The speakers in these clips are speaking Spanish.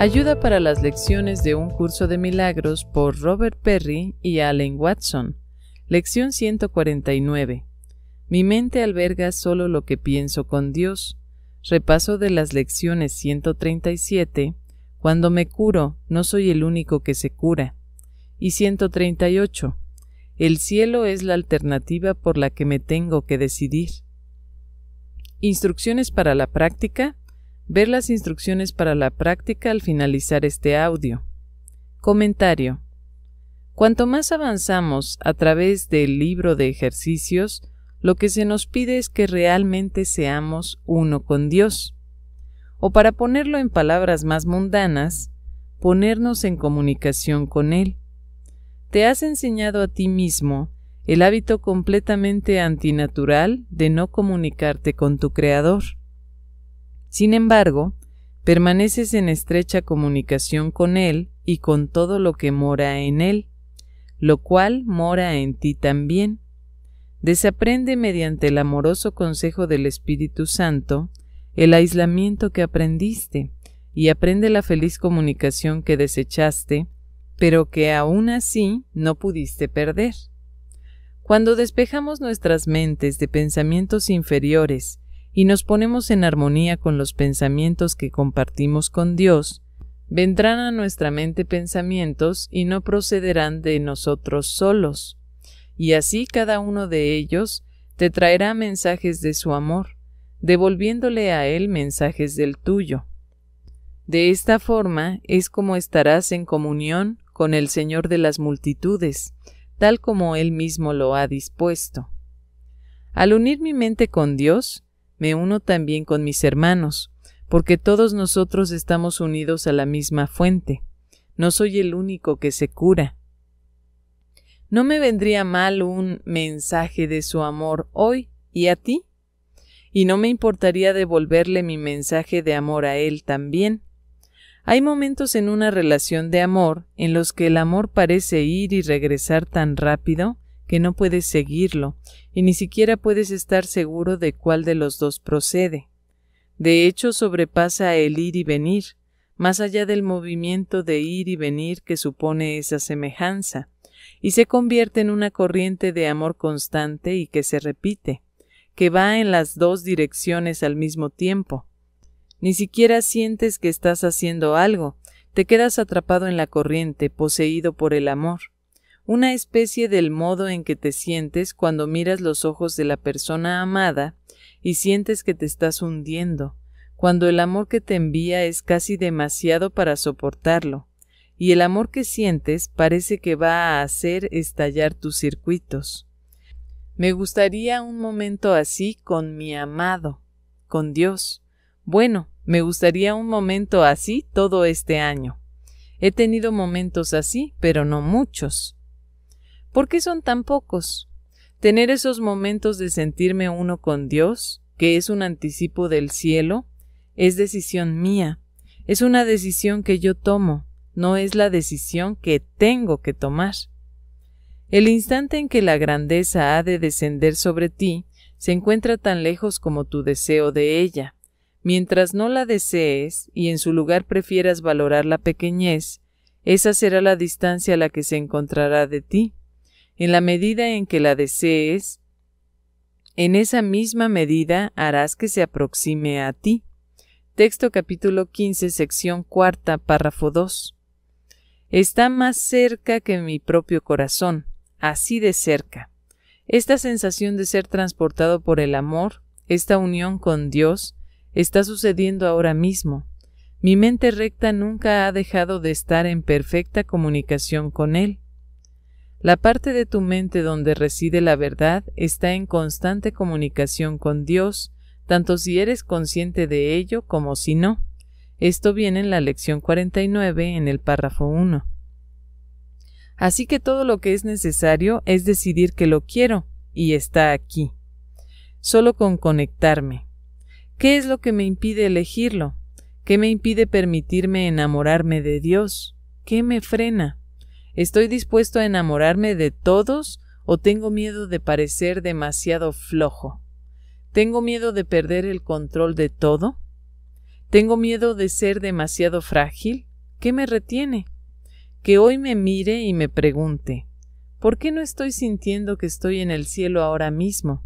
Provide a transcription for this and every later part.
Ayuda para las lecciones de un curso de milagros por Robert Perry y Allen Watson. Lección 149. Mi mente alberga solo lo que pienso con Dios. Repaso de las lecciones 137. Cuando me curo, no soy el único que se cura. Y 138. El cielo es la alternativa por la que me tengo que decidir. Instrucciones para la práctica Ver las instrucciones para la práctica al finalizar este audio. Comentario. Cuanto más avanzamos a través del libro de ejercicios, lo que se nos pide es que realmente seamos uno con Dios. O para ponerlo en palabras más mundanas, ponernos en comunicación con Él. Te has enseñado a ti mismo el hábito completamente antinatural de no comunicarte con tu Creador. Sin embargo, permaneces en estrecha comunicación con Él y con todo lo que mora en Él, lo cual mora en ti también. Desaprende mediante el amoroso consejo del Espíritu Santo el aislamiento que aprendiste y aprende la feliz comunicación que desechaste, pero que aún así no pudiste perder. Cuando despejamos nuestras mentes de pensamientos inferiores y nos ponemos en armonía con los pensamientos que compartimos con Dios, vendrán a nuestra mente pensamientos y no procederán de nosotros solos. Y así cada uno de ellos te traerá mensajes de su amor, devolviéndole a él mensajes del tuyo. De esta forma es como estarás en comunión con el Señor de las multitudes, tal como Él mismo lo ha dispuesto. Al unir mi mente con Dios, me uno también con mis hermanos, porque todos nosotros estamos unidos a la misma fuente. No soy el único que se cura. ¿No me vendría mal un mensaje de su amor hoy y a ti? Y no me importaría devolverle mi mensaje de amor a él también. Hay momentos en una relación de amor en los que el amor parece ir y regresar tan rápido que no puedes seguirlo y ni siquiera puedes estar seguro de cuál de los dos procede. De hecho, sobrepasa el ir y venir, más allá del movimiento de ir y venir que supone esa semejanza, y se convierte en una corriente de amor constante y que se repite, que va en las dos direcciones al mismo tiempo. Ni siquiera sientes que estás haciendo algo, te quedas atrapado en la corriente, poseído por el amor una especie del modo en que te sientes cuando miras los ojos de la persona amada y sientes que te estás hundiendo, cuando el amor que te envía es casi demasiado para soportarlo, y el amor que sientes parece que va a hacer estallar tus circuitos. Me gustaría un momento así con mi amado, con Dios. Bueno, me gustaría un momento así todo este año. He tenido momentos así, pero no muchos. ¿Por qué son tan pocos? Tener esos momentos de sentirme uno con Dios, que es un anticipo del cielo, es decisión mía, es una decisión que yo tomo, no es la decisión que tengo que tomar. El instante en que la grandeza ha de descender sobre ti se encuentra tan lejos como tu deseo de ella. Mientras no la desees y en su lugar prefieras valorar la pequeñez, esa será la distancia a la que se encontrará de ti en la medida en que la desees, en esa misma medida harás que se aproxime a ti. Texto capítulo 15, sección cuarta, párrafo 2. Está más cerca que mi propio corazón, así de cerca. Esta sensación de ser transportado por el amor, esta unión con Dios, está sucediendo ahora mismo. Mi mente recta nunca ha dejado de estar en perfecta comunicación con Él. La parte de tu mente donde reside la verdad está en constante comunicación con Dios, tanto si eres consciente de ello como si no. Esto viene en la lección 49 en el párrafo 1. Así que todo lo que es necesario es decidir que lo quiero, y está aquí. Solo con conectarme. ¿Qué es lo que me impide elegirlo? ¿Qué me impide permitirme enamorarme de Dios? ¿Qué me frena? ¿Estoy dispuesto a enamorarme de todos o tengo miedo de parecer demasiado flojo? ¿Tengo miedo de perder el control de todo? ¿Tengo miedo de ser demasiado frágil? ¿Qué me retiene? Que hoy me mire y me pregunte ¿Por qué no estoy sintiendo que estoy en el cielo ahora mismo?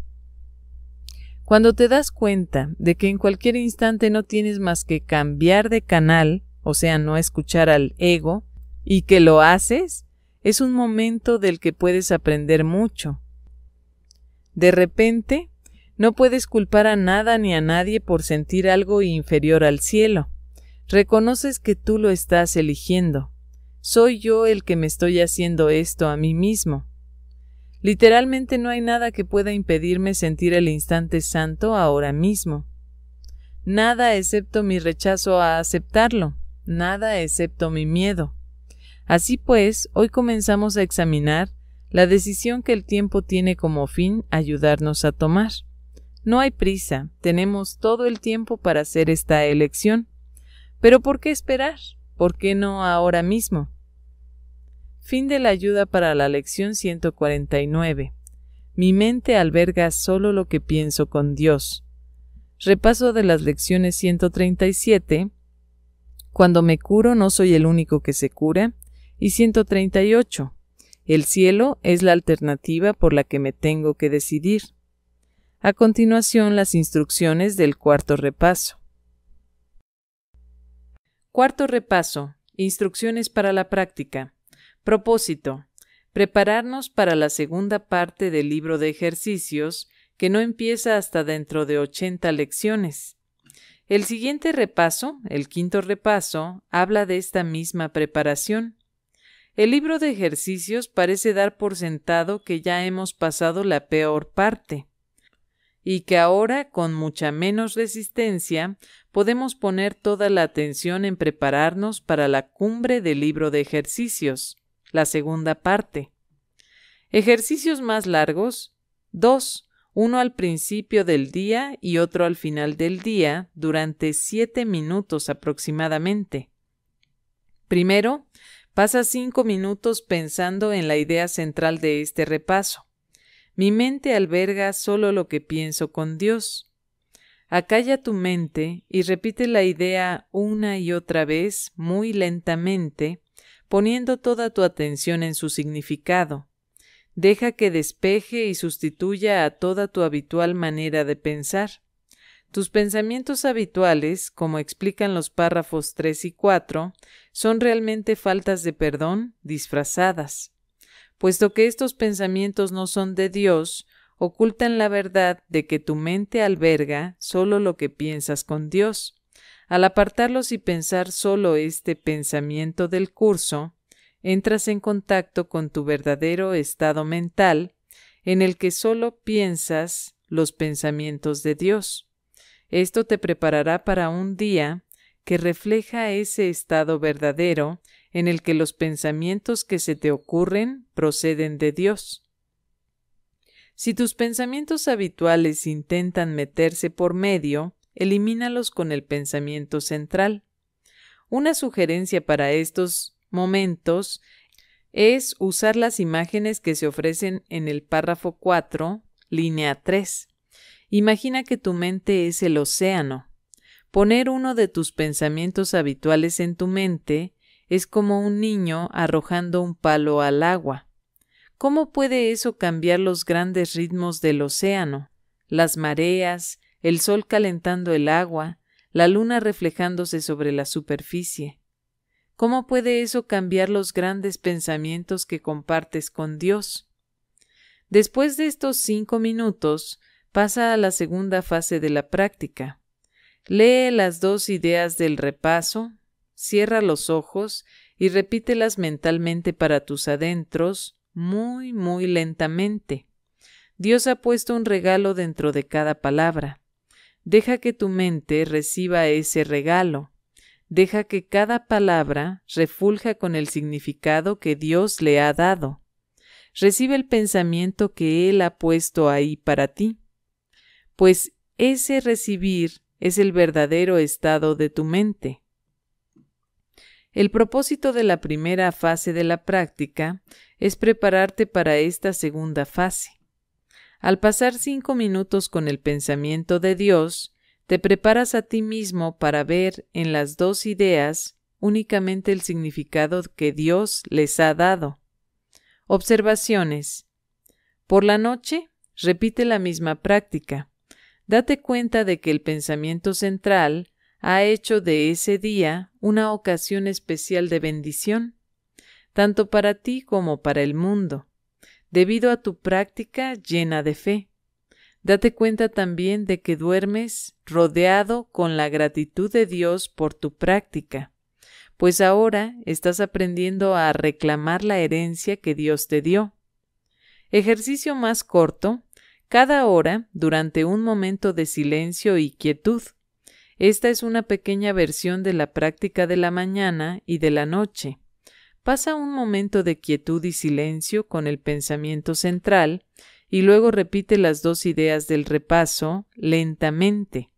Cuando te das cuenta de que en cualquier instante no tienes más que cambiar de canal, o sea, no escuchar al ego, y que lo haces, es un momento del que puedes aprender mucho. De repente, no puedes culpar a nada ni a nadie por sentir algo inferior al cielo. Reconoces que tú lo estás eligiendo. Soy yo el que me estoy haciendo esto a mí mismo. Literalmente no hay nada que pueda impedirme sentir el instante santo ahora mismo. Nada excepto mi rechazo a aceptarlo, nada excepto mi miedo. Así pues, hoy comenzamos a examinar la decisión que el tiempo tiene como fin ayudarnos a tomar. No hay prisa, tenemos todo el tiempo para hacer esta elección. Pero ¿por qué esperar? ¿Por qué no ahora mismo? Fin de la ayuda para la lección 149. Mi mente alberga solo lo que pienso con Dios. Repaso de las lecciones 137. Cuando me curo no soy el único que se cura y 138. El cielo es la alternativa por la que me tengo que decidir. A continuación, las instrucciones del cuarto repaso. Cuarto repaso. Instrucciones para la práctica. Propósito. Prepararnos para la segunda parte del libro de ejercicios, que no empieza hasta dentro de 80 lecciones. El siguiente repaso, el quinto repaso, habla de esta misma preparación. El libro de ejercicios parece dar por sentado que ya hemos pasado la peor parte y que ahora, con mucha menos resistencia, podemos poner toda la atención en prepararnos para la cumbre del libro de ejercicios, la segunda parte. Ejercicios más largos, dos, uno al principio del día y otro al final del día, durante siete minutos aproximadamente. Primero, Pasa cinco minutos pensando en la idea central de este repaso. Mi mente alberga solo lo que pienso con Dios. Acalla tu mente y repite la idea una y otra vez muy lentamente, poniendo toda tu atención en su significado. Deja que despeje y sustituya a toda tu habitual manera de pensar. Tus pensamientos habituales, como explican los párrafos 3 y 4, son realmente faltas de perdón disfrazadas. Puesto que estos pensamientos no son de Dios, ocultan la verdad de que tu mente alberga solo lo que piensas con Dios. Al apartarlos y pensar solo este pensamiento del curso, entras en contacto con tu verdadero estado mental, en el que solo piensas los pensamientos de Dios. Esto te preparará para un día que refleja ese estado verdadero en el que los pensamientos que se te ocurren proceden de Dios. Si tus pensamientos habituales intentan meterse por medio, elimínalos con el pensamiento central. Una sugerencia para estos momentos es usar las imágenes que se ofrecen en el párrafo 4, línea 3. Imagina que tu mente es el océano. Poner uno de tus pensamientos habituales en tu mente es como un niño arrojando un palo al agua. ¿Cómo puede eso cambiar los grandes ritmos del océano? Las mareas, el sol calentando el agua, la luna reflejándose sobre la superficie. ¿Cómo puede eso cambiar los grandes pensamientos que compartes con Dios? Después de estos cinco minutos, pasa a la segunda fase de la práctica. Lee las dos ideas del repaso, cierra los ojos y repítelas mentalmente para tus adentros muy, muy lentamente. Dios ha puesto un regalo dentro de cada palabra. Deja que tu mente reciba ese regalo. Deja que cada palabra refulja con el significado que Dios le ha dado. Recibe el pensamiento que Él ha puesto ahí para ti pues ese recibir es el verdadero estado de tu mente. El propósito de la primera fase de la práctica es prepararte para esta segunda fase. Al pasar cinco minutos con el pensamiento de Dios, te preparas a ti mismo para ver en las dos ideas únicamente el significado que Dios les ha dado. Observaciones. Por la noche, repite la misma práctica date cuenta de que el pensamiento central ha hecho de ese día una ocasión especial de bendición, tanto para ti como para el mundo, debido a tu práctica llena de fe. Date cuenta también de que duermes rodeado con la gratitud de Dios por tu práctica, pues ahora estás aprendiendo a reclamar la herencia que Dios te dio. Ejercicio más corto, cada hora durante un momento de silencio y quietud. Esta es una pequeña versión de la práctica de la mañana y de la noche. Pasa un momento de quietud y silencio con el pensamiento central y luego repite las dos ideas del repaso lentamente,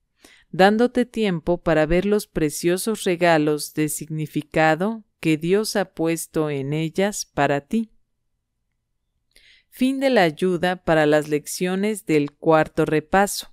dándote tiempo para ver los preciosos regalos de significado que Dios ha puesto en ellas para ti. Fin de la ayuda para las lecciones del cuarto repaso.